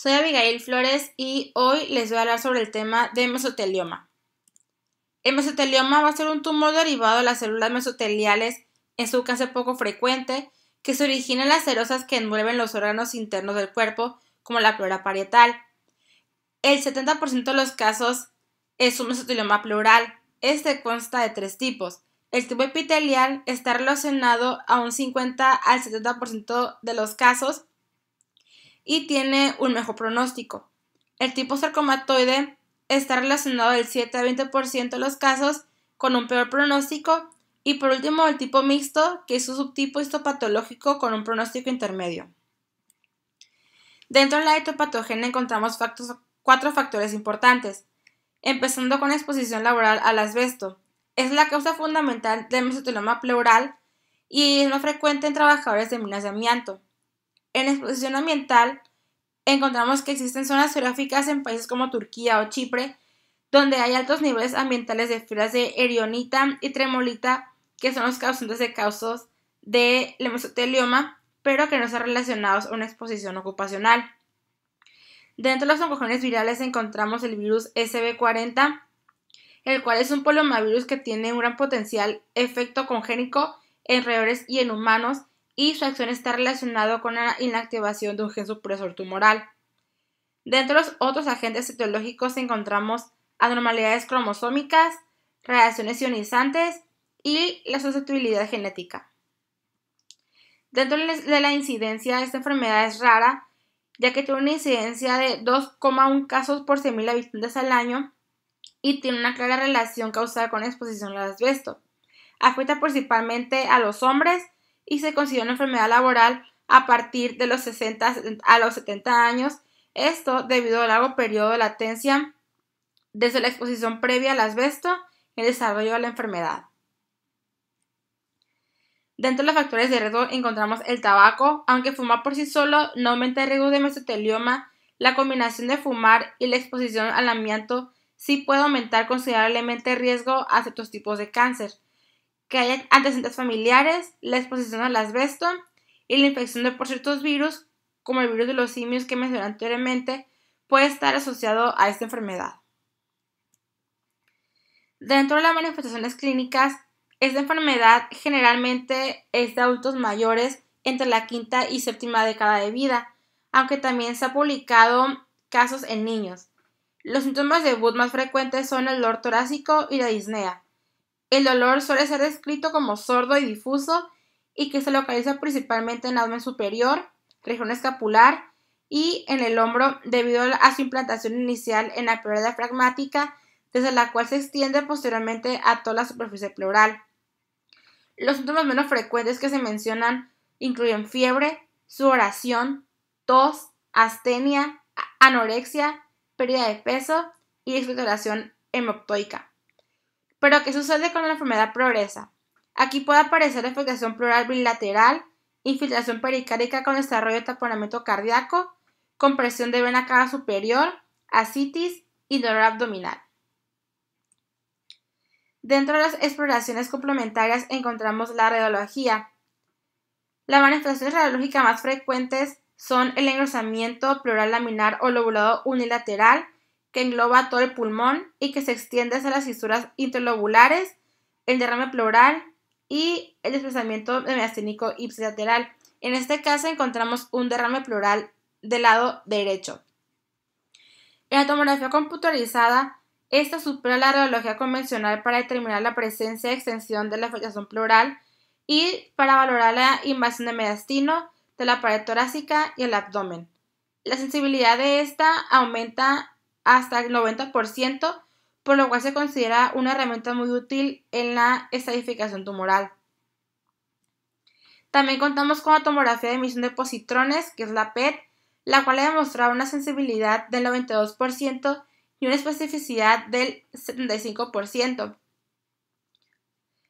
Soy Abigail Flores y hoy les voy a hablar sobre el tema de mesotelioma. El mesotelioma va a ser un tumor derivado de las células mesoteliales, en su caso poco frecuente que se origina en las cerosas que envuelven los órganos internos del cuerpo, como la pleura parietal. El 70% de los casos es un mesotelioma plural, Este consta de tres tipos. El tipo epitelial está relacionado a un 50 al 70% de los casos y tiene un mejor pronóstico. El tipo sarcomatoide está relacionado del 7 a 20% de los casos con un peor pronóstico y por último el tipo mixto, que es un subtipo histopatológico con un pronóstico intermedio. Dentro de la etopatogenia encontramos cuatro factores importantes, empezando con la exposición laboral al asbesto. Es la causa fundamental del mesoteloma pleural y es más frecuente en trabajadores de minas de amianto. En exposición ambiental encontramos que existen zonas geográficas en países como Turquía o Chipre, donde hay altos niveles ambientales de fibras de erionita y tremolita, que son los causantes de causos de mesotelioma, pero que no están relacionados a una exposición ocupacional. Dentro de los oncogenes virales encontramos el virus SB40, el cual es un polomavirus que tiene un gran potencial efecto congénico en roedores y en humanos y su acción está relacionada con la inactivación de un gen supresor tumoral. Dentro de los otros agentes etiológicos encontramos anormalidades cromosómicas, radiaciones ionizantes y la susceptibilidad genética. Dentro de la incidencia, esta enfermedad es rara, ya que tiene una incidencia de 2,1 casos por 100.000 habitantes al año y tiene una clara relación causada con la exposición al asbesto. Afecta principalmente a los hombres y se considera una enfermedad laboral a partir de los 60 a los 70 años, esto debido al largo periodo de latencia desde la exposición previa al asbesto y el desarrollo de la enfermedad. Dentro de los factores de riesgo encontramos el tabaco, aunque fumar por sí solo no aumenta el riesgo de mesotelioma, la combinación de fumar y la exposición al amianto sí puede aumentar considerablemente el riesgo a ciertos tipos de cáncer que haya antecedentes familiares, la exposición al asbesto y la infección de por ciertos virus, como el virus de los simios que mencioné anteriormente, puede estar asociado a esta enfermedad. Dentro de las manifestaciones clínicas, esta enfermedad generalmente es de adultos mayores entre la quinta y séptima década de vida, aunque también se ha publicado casos en niños. Los síntomas de Wood más frecuentes son el dolor torácico y la disnea. El dolor suele ser descrito como sordo y difuso y que se localiza principalmente en el abdomen superior, región escapular y en el hombro debido a su implantación inicial en la pleura diafragmática, desde la cual se extiende posteriormente a toda la superficie pleural. Los síntomas menos frecuentes que se mencionan incluyen fiebre, sudoración, tos, astenia, anorexia, pérdida de peso y expectoración hemoptoica. Pero ¿qué sucede cuando la enfermedad progresa? Aquí puede aparecer afectación plural bilateral, infiltración pericárica con desarrollo de taponamiento cardíaco, compresión de vena cava superior, asitis y dolor abdominal. Dentro de las exploraciones complementarias encontramos la radiología. Las manifestaciones radiológicas más frecuentes son el engrosamiento plural laminar o lobulado unilateral, que engloba todo el pulmón y que se extiende hacia las fisuras interlobulares, el derrame pleural y el desplazamiento de mediastínico ipsilateral. En este caso encontramos un derrame pleural del lado derecho. En la tomografía computarizada, esta supera la radiología convencional para determinar la presencia y extensión de la afectación pleural y para valorar la invasión de mediastino, de la pared torácica y el abdomen. La sensibilidad de esta aumenta hasta el 90%, por lo cual se considera una herramienta muy útil en la estadificación tumoral. También contamos con la tomografía de emisión de positrones, que es la PET, la cual ha demostrado una sensibilidad del 92% y una especificidad del 75%.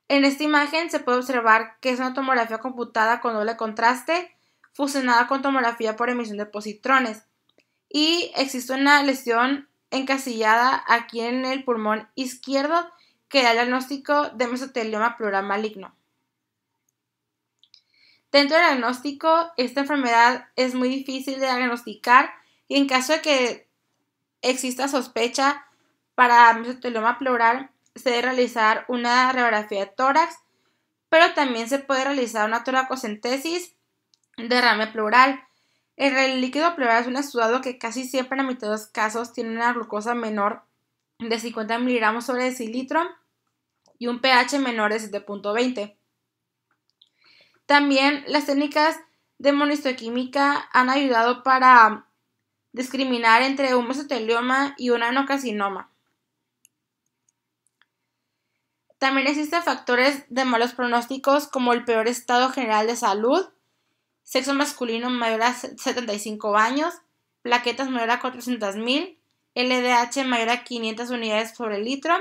En esta imagen se puede observar que es una tomografía computada con doble contraste fusionada con tomografía por emisión de positrones y existe una lesión encasillada aquí en el pulmón izquierdo que da el diagnóstico de mesotelioma pleural maligno. Dentro del diagnóstico, esta enfermedad es muy difícil de diagnosticar y en caso de que exista sospecha para mesotelioma pleural, se debe realizar una radiografía de tórax, pero también se puede realizar una toracocentesis, derrame pleural, el líquido pleural es un estudiado que casi siempre en la mitad de los casos tiene una glucosa menor de 50 miligramos sobre decilitro y un pH menor de 7.20. También las técnicas de monistoquímica han ayudado para discriminar entre un mesotelioma y un anocarcinoma. También existen factores de malos pronósticos como el peor estado general de salud, sexo masculino mayor a 75 años, plaquetas mayor a 400.000, LDH mayor a 500 unidades por litro,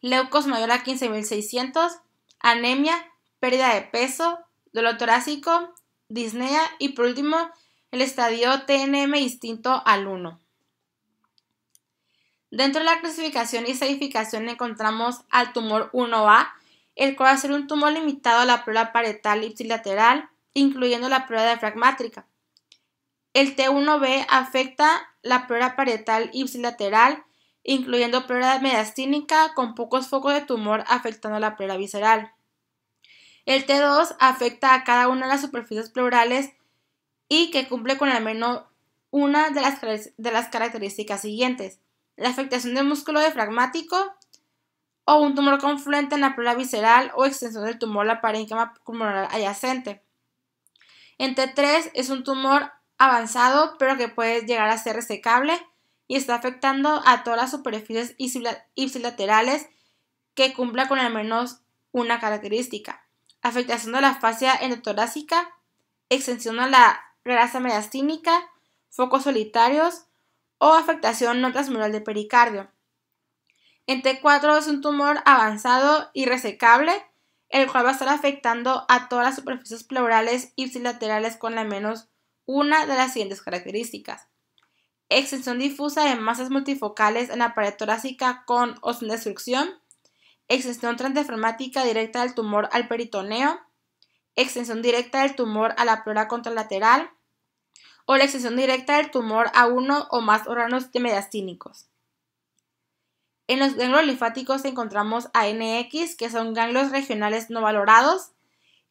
leucos mayor a 15.600, anemia, pérdida de peso, dolor torácico, disnea y por último el estadio TNM distinto al 1. Dentro de la clasificación y estadificación encontramos al tumor 1A, el cual va a ser un tumor limitado a la prueba parietal ipsilateral, incluyendo la pleura diafragmática. El T1B afecta la pleura parietal ipsilateral, incluyendo pleura mediastínica con pocos focos de tumor afectando la pleura visceral. El T2 afecta a cada una de las superficies pleurales y que cumple con al menos una de las, de las características siguientes. La afectación del músculo diafragmático o un tumor confluente en la pleura visceral o extensión del tumor la parénquima pulmonar adyacente. En T3 es un tumor avanzado, pero que puede llegar a ser resecable y está afectando a todas las superficies ipsilaterales que cumpla con al menos una característica. Afectación de la fascia endotorácica, extensión a la grasa mediastínica, focos solitarios o afectación no transmural de pericardio. En T4 es un tumor avanzado y resecable el cual va a estar afectando a todas las superficies pleurales y psilaterales con al menos una de las siguientes características. Extensión difusa de masas multifocales en la pared torácica con o sin destrucción, extensión transdeformática directa del tumor al peritoneo, extensión directa del tumor a la pleura contralateral o la extensión directa del tumor a uno o más órganos mediastínicos. En los ganglios linfáticos encontramos a NX, que son ganglios regionales no valorados,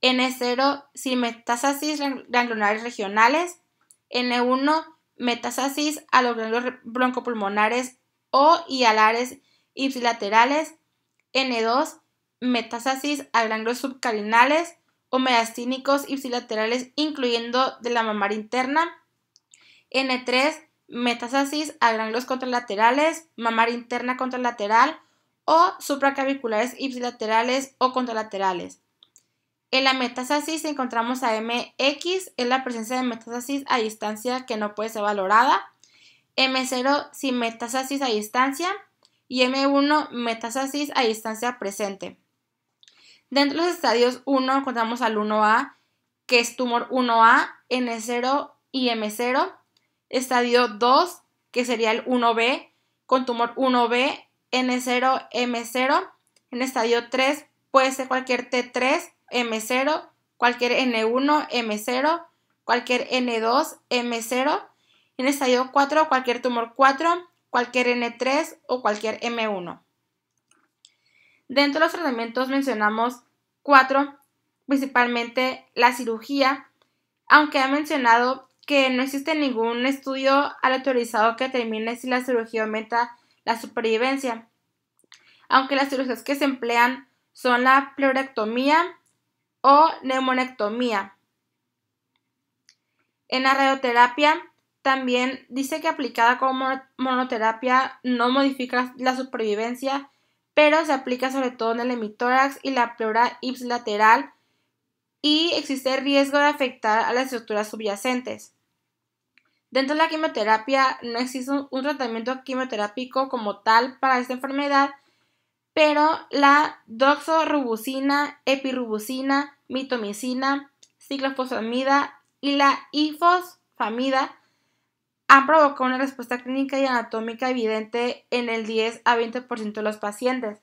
N0, sin metástasis ganglionares regionales, N1, metástasis a los ganglios broncopulmonares o y alares ipsilaterales, N2, metástasis a ganglios subcarinales o mediastínicos ipsilaterales, incluyendo de la mamar interna, N3, metasasis a ganglios contralaterales, mamar interna contralateral o supracaviculares ipsilaterales o contralaterales. En la metasasis encontramos a MX, es la presencia de metástasis a distancia que no puede ser valorada, M0 sin metástasis a distancia y M1 metasasis a distancia presente. Dentro de los estadios 1 encontramos al 1A, que es tumor 1A, N0 y M0 estadio 2, que sería el 1B, con tumor 1B, N0, M0. En estadio 3 puede ser cualquier T3, M0, cualquier N1, M0, cualquier N2, M0. En estadio 4, cualquier tumor 4, cualquier N3 o cualquier M1. Dentro de los tratamientos mencionamos 4, principalmente la cirugía, aunque ha mencionado que no existe ningún estudio autorizado que determine si la cirugía aumenta la supervivencia, aunque las cirugías que se emplean son la pleurectomía o neumonectomía. En la radioterapia también dice que aplicada como monoterapia no modifica la supervivencia, pero se aplica sobre todo en el hemitórax y la pleura ipsilateral y existe riesgo de afectar a las estructuras subyacentes. Dentro de la quimioterapia no existe un, tratamiento quimioterápico como tal para esta enfermedad, pero la doxorubucina, epirubucina, mitomicina, ciclofosfamida y la ifosfamida han provocado una respuesta clínica y anatómica evidente en el 10 a 20% de los pacientes.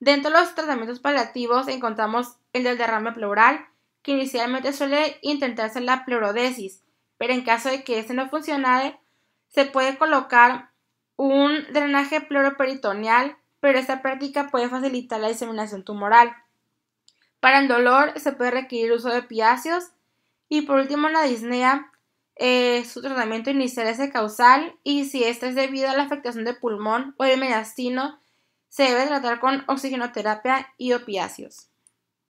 Dentro de los tratamientos paliativos encontramos el del derrame pleural, que inicialmente suele intentarse la pleurodesis, pero en caso de que este no funcione, se puede colocar un drenaje pleuroperitoneal, pero esta práctica puede facilitar la diseminación tumoral. Para el dolor se puede requerir uso de opiáceos y por último la disnea, eh, su tratamiento inicial es de causal y si esta es debido a la afectación de pulmón o de mediastino, se debe tratar con oxigenoterapia y opiáceos.